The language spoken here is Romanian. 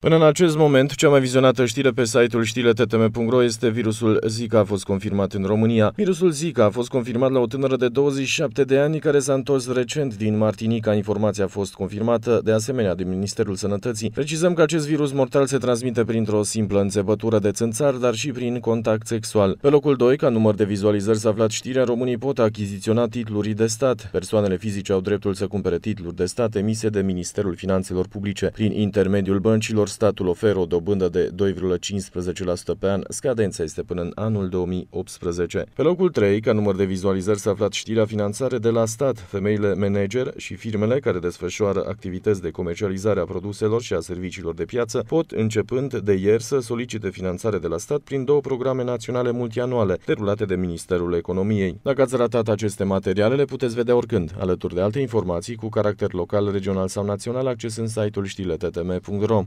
Până în acest moment, cea mai vizionată știre pe site-ul știretm.ro este virusul Zika a fost confirmat în România. Virusul Zika a fost confirmat la o tânără de 27 de ani care s-a întors recent din Martinica. Informația a fost confirmată de asemenea de Ministerul Sănătății. Precizăm că acest virus mortal se transmite printr-o simplă înțepătură de țânțar, dar și prin contact sexual. Pe locul 2, ca număr de vizualizări s-a aflat știrea românii pot achiziționa titluri de stat. Persoanele fizice au dreptul să cumpere titluri de stat emise de Ministerul Finanțelor Publice prin intermediul băncilor viitor statul oferă o dobândă de 2,15% pe an, scadența este până în anul 2018. Pe locul 3, ca număr de vizualizări, s-a aflat știrea finanțare de la stat, femeile manager și firmele care desfășoară activități de comercializare a produselor și a serviciilor de piață pot, începând de ieri, să solicite finanțare de la stat prin două programe naționale multianuale, derulate de Ministerul Economiei. Dacă ați ratat aceste materiale, le puteți vedea oricând, alături de alte informații cu caracter local, regional sau național, accesând site-ul știle.ttm.ro.